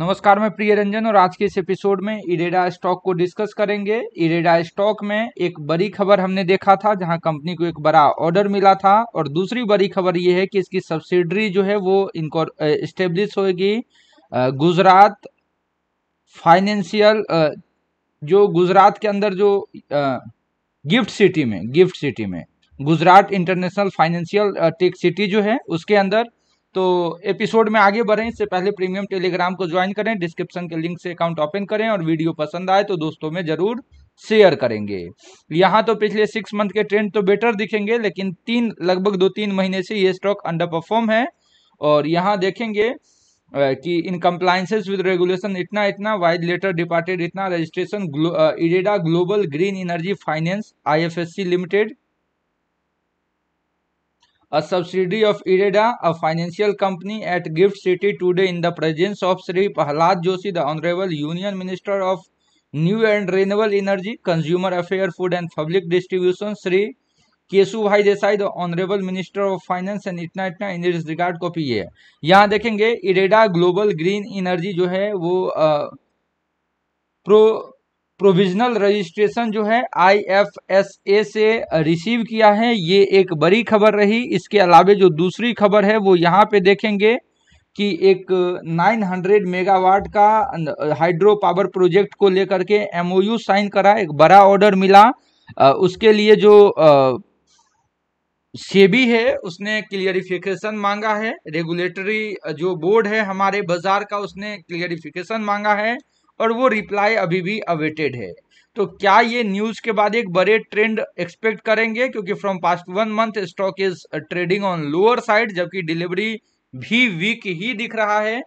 नमस्कार मैं प्रिय रंजन और आज के इस एपिसोड में इरेडा स्टॉक को डिस्कस करेंगे इरेडा स्टॉक में एक बड़ी खबर हमने देखा था जहां कंपनी को एक बड़ा ऑर्डर मिला था और दूसरी बड़ी खबर ये है कि इसकी सब्सिडरी जो है वो इनको स्टेब्लिश होगी गुजरात फाइनेंशियल जो गुजरात के अंदर जो गिफ्ट सिटी में गिफ्ट सिटी में Gujarat international financial tech city जो है उसके अंदर तो एपिसोड में आगे बढ़ें इससे पहले प्रीमियम टेलीग्राम को ज्वाइन करें डिस्क्रिप्शन के लिंक से अकाउंट ओपन करें और वीडियो पसंद आए तो दोस्तों में ज़रूर शेयर करेंगे यहाँ तो पिछले सिक्स मंथ के ट्रेंड तो बेटर दिखेंगे लेकिन तीन लगभग दो तीन महीने से ये स्टॉक अंडर परफॉर्म है और यहाँ देखेंगे कि इन कंप्लाइंसेज विद रेगुलेशन इतना इतना वाइड लेटर डिपार्टेड इतना registration IREDA global green energy finance IFSC limited a subsidiary of IREDA, a financial company at Gift City today in the presence of Sri Prahlad Joshi, the Honorable Union Minister of New and Renewable Energy, Consumer Affairs, Food and Public Distribution, Sri Keshubhai Desai the honourable minister of finance and इतना इतना इन इस regard copy ये है यहाँ देखेंगे IREDA global green energy जो है वो आ, प्रो प्रोविजनल रजिस्ट्रेशन जो है आईएफएसए से रिसीव किया है ये एक बड़ी खबर रही इसके अलावे जो दूसरी खबर है वो यहाँ पे देखेंगे कि एक 900 मेगावाट का हाइड्रो पावर प्रोजेक्ट को लेकर के एमओयू साइन करा एक बड़ा ऑर्डर मिला उसके लिए जो सेबी है उसने क्लियरिफिकेशन मांगा है रेगुलेटरी जो बोर्ड है हमारे बाजार का उसने क्लियरिफिकेशन मांगा है और वो रिप्लाई अभी भी अवेटेड है तो क्या ये न्यूज के बाद एक बड़े ट्रेंड एक्सपेक्ट करेंगे क्योंकि from past one month stock is trading on lower side जबकि डिलीवरी भी वीक ही दिख रहा है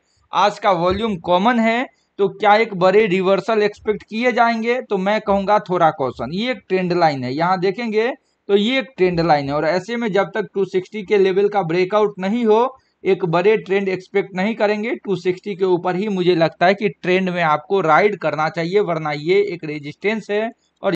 आज का वॉल्यूम कॉमन है तो क्या एक बड़े रिवर्सल एक्सपेक्ट किए जाएंगे तो मैं कहूंगा थोड़ा क्वेश्चन ये एक ट्रेंड लाइन है यहाँ देखेंगे तो ये एक ट्रेंड लाइन है और ऐसे में जब तक 260 के लेवल का ब्रेकआउट नहीं हो एक बड़े ट्रेंड एक्सपेक्ट नहीं करेंगे 260 के ऊपर ही मुझे लगता है कि ट्रेंड में आपको राइड करना चाहिए वरना ये एक रेजिस्टेंस है और